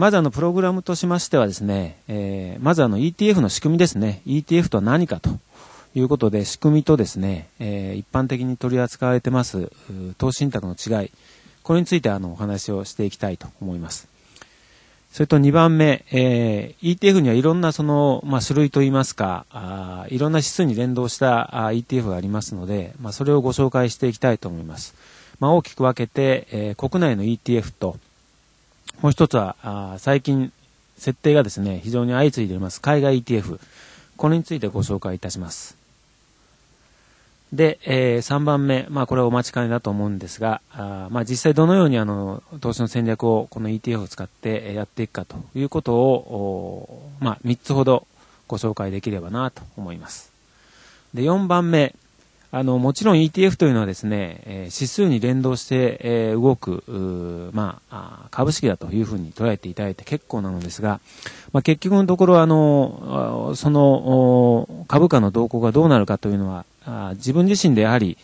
まずあの、プログラムとしましてはですね、えー、まずあの、ETF の仕組みですね。ETF とは何かということで、仕組みとですね、えー、一般的に取り扱われてます、投資信託の違い、これについてあの、お話をしていきたいと思います。それと2番目、えー、ETF にはいろんなその、まあ、種類といいますか、あいろんな指数に連動したあ ETF がありますので、まあ、それをご紹介していきたいと思います。まあ、大きく分けて、えー、国内の ETF と、もう一つは、あ最近、設定がですね、非常に相次いでいます、海外 ETF。これについてご紹介いたします。で、えー、3番目、まあこれはお待ちかねだと思うんですが、あまあ実際どのようにあの、投資の戦略をこの ETF を使ってやっていくかということを、まあ3つほどご紹介できればなと思います。で、4番目、あの、もちろん ETF というのはですね、指数に連動して、動く、まあ、株式だというふうに捉えていただいて結構なのですが、まあ、結局のところ、あの、その、株価の動向がどうなるかというのは、自分自身でやはり、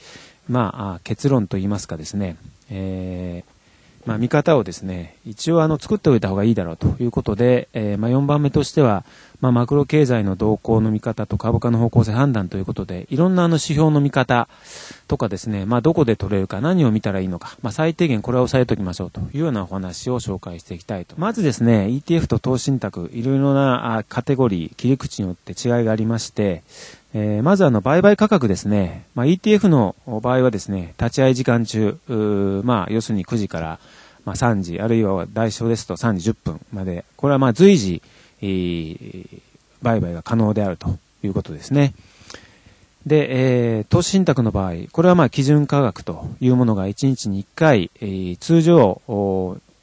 まあ、結論といいますかですね、えー、まあ、見方をですね、一応あの、作っておいた方がいいだろうということで、えー、まあ、4番目としては、まあ、マクロ経済の動向の見方と株価の方向性判断ということで、いろんなあの指標の見方とかですね、まあ、どこで取れるか、何を見たらいいのか、まあ、最低限これは押さえておきましょうというようなお話を紹介していきたいと。まずですね、ETF と投資信託、いろいろなカテゴリー、切り口によって違いがありまして、えー、まずあの売買価格ですね、まあ、ETF の場合はですね、立ち会い時間中、まあ、要するに9時からまあ、3時、あるいは代償ですと3時10分まで、これはまあ随時、売買が可能であるということですね。で、えー、投資信託の場合、これはまあ基準価格というものが1日に1回、えー、通常、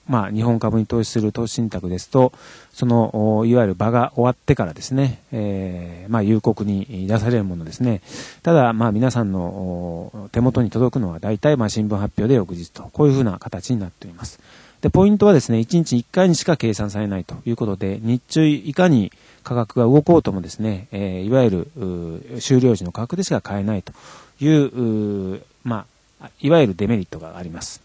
まあ、日本株に投資する投資信託ですと、その、いわゆる場が終わってからですね、えー、まあ、有効に出されるものですね。ただ、まあ、皆さんの手元に届くのは大体、まあ、新聞発表で翌日と、こういうふうな形になっております。で、ポイントはですね、1日1回にしか計算されないということで、日中いかに価格が動こうともですね、えー、いわゆる終了時の価格でしか買えないというまあ、いわゆるデメリットがあります。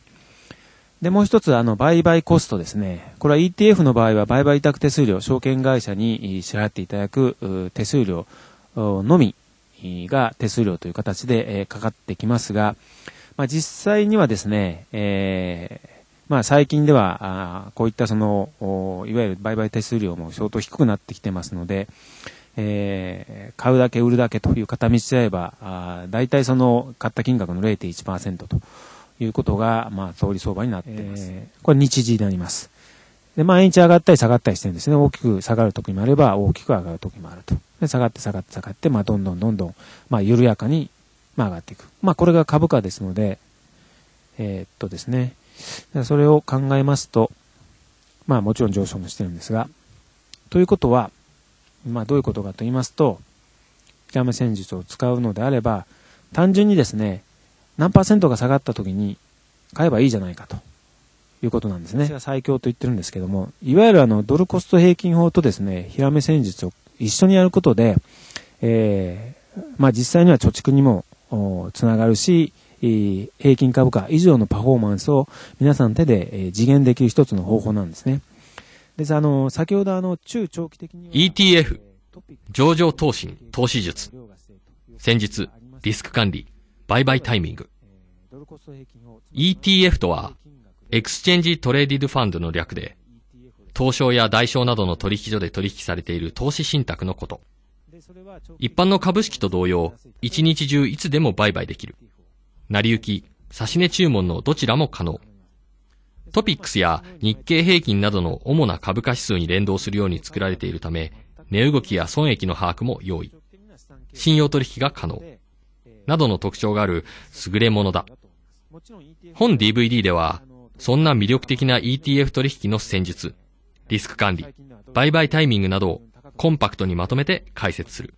で、もう一つ、あの、売買コストですね。これは ETF の場合は、売買委託手数料、証券会社に支払っていただく手数料のみが手数料という形でかかってきますが、まあ、実際にはですね、えーまあ、最近では、こういったその、いわゆる売買手数料も相当低くなってきてますので、えー、買うだけ売るだけという片道であれば、あ大体その買った金額の0.1%ということが、まあ、通り相場になっています。えー、これ日時になります。で、毎日上がったり下がったりしてるんですね。大きく下がる時もあれば、大きく上がる時もあると。で、下がって下がって下がって、まあ、どんどんどんどん、まあ、緩やかに、まあ、上がっていく。まあ、これが株価ですので、えー、っとですね、それを考えますと、まあもちろん上昇もしてるんですが、ということは、まあどういうことかと言いますと、ヒラメ戦術を使うのであれば、単純にですね、何パーセントが下がった時に買えばいいじゃないかということなんですね。が最強と言ってるんですけども、いわゆるあのドルコスト平均法とですね、ヒラメ戦術を一緒にやることで、えー、まあ実際には貯蓄にもつながるし、平均株価以上のパフォーマンスを皆さん手で次元できる一つの方法なんですね。です、あの、先ほどあの、中長期的に。ETF、上場投信、投資術。先日、リスク管理、売買タイミング。ETF とは、エクスチェンジトレーディドファンドの略で、東証や代償などの取引所で取引されている投資信託のこと。一般の株式と同様、一日中いつでも売買できる。成り行き、指値注文のどちらも可能。トピックスや日経平均などの主な株価指数に連動するように作られているため、値動きや損益の把握も用意。信用取引が可能。などの特徴がある優れものだ。本 DVD では、そんな魅力的な ETF 取引の戦術、リスク管理、売買タイミングなどをコンパクトにまとめて解説する。